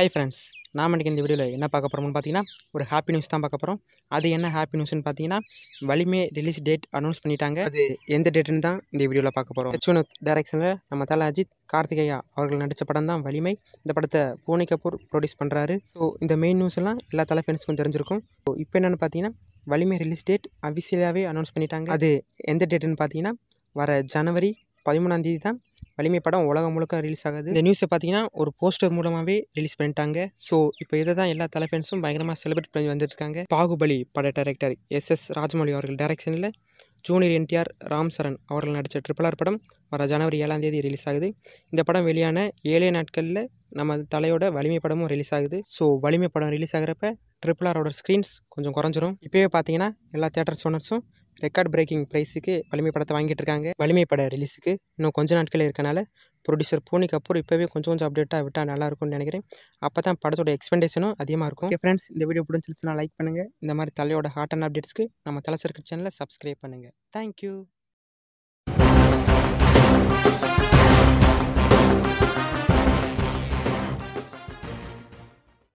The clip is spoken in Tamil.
ஹை ஃப்ரெண்ட்ஸ் நான் அன்றைக்கி இந்த வீடியோவில் என்ன பார்க்க போகிறோம்னு பார்த்தீங்கன்னா ஒரு ஹாப்பி நியூஸ் தான் பார்க்க போகிறோம் அது என்ன ஹாப்பி நியூஸ்னு பார்த்தீங்கன்னா வலிமை ரிலீஸ் டேட் அனௌன்ஸ் பண்ணிட்டாங்க அது எந்த டேட்டுன்னு தான் இந்த வீடியோவில் பார்க்க போகிறோம் ஒன் டேரக்ஷனில் நம்ம தலை அஜித் கார்த்திகேயா அவர்கள் நடித்த படம் தான் வலிமை இந்த படத்தை பூனை கபூர் ப்ரொடியூஸ் பண்ணுறாரு ஸோ இந்த மெயின் நியூஸ் எல்லாம் எல்லா தலை ஃப்ரெண்ட்ஸ்க்கும் தெரிஞ்சிருக்கும் ஸோ இப்போ என்னென்னு பார்த்தீங்கன்னா வலிமை ரிலீஸ் டேட் அஃபிஷியலாகவே அனௌன்ஸ் பண்ணிட்டாங்க அது எந்த டேட்டுன்னு பார்த்தீங்கன்னா வர ஜனவரி பதிமூணாந்தேதி தான் வலிமை படம் உலகம் முழுக்க ரிலீஸ் ஆகுது இந்த நியூஸை பார்த்தீங்கன்னா ஒரு போஸ்டர் மூலமாகவே ரிலீஸ் பண்ணிட்டாங்க ஸோ இப்போ இதை தான் எல்லா தலைப்பென்ஸும் பயங்கரமாக செலிப்ரேட் பண்ணி வந்திருக்காங்க பாகுபலி பட டைரக்டர் எஸ் எஸ் ராஜமௌழி அவர்கள் டைரக்ஷனில் ஜூனியர் என்டிஆர் ராம் சரண் அவர்கள் நடித்த ட்ரிபிள் படம் வர ஜனவரி ஏழாம் தேதி ரிலீஸ் ஆகுது இந்த படம் வெளியான ஏழே நாட்களில் நம்ம தலையோட வலிமை படமும் ரிலீஸ் ஆகுது ஸோ வலிமை படம் ரிலீஸ் ஆகிறப்ப ட்ரிபிள் ஆரோட ஸ்க்ரீன்ஸ் கொஞ்சம் குறைஞ்சிரும் இப்போயே பார்த்தீங்கன்னா எல்லா தேட்டர் ஓனர்ஸும் ரெக்கார்ட் பிரேக்கிங் ப்ரைஸுக்கு வலிமை படத்தை வாங்கிட்டு இருக்காங்க வலிமை பட ரிலீஸுக்கு இன்னும் கொஞ்சம் நாட்கள் இருக்கனால ப்ரொடியூசர் பூனி கபூர் இப்போவே கொஞ்சம் கொஞ்சம் அப்டேட்டாக விட்டால் நல்லாயிருக்கும்னு நினைக்கிறேன் அப்போ தான் படத்தோட எக்ஸ்பெண்டேஷனும் அதிகமாக இருக்கும் ஃப்ரெண்ட்ஸ் இந்த வீடியோ பிடிச்சிருச்சுன்னா லைக் பண்ணுங்கள் இந்த மாதிரி தலையோட ஹார்ட் அண்ட் அப்டேட்ஸ்க்கு நம்ம தலை சர்க்கிள் சேனலை சப்ஸ்கிரைப் பண்ணுங்கள் தேங்க்யூ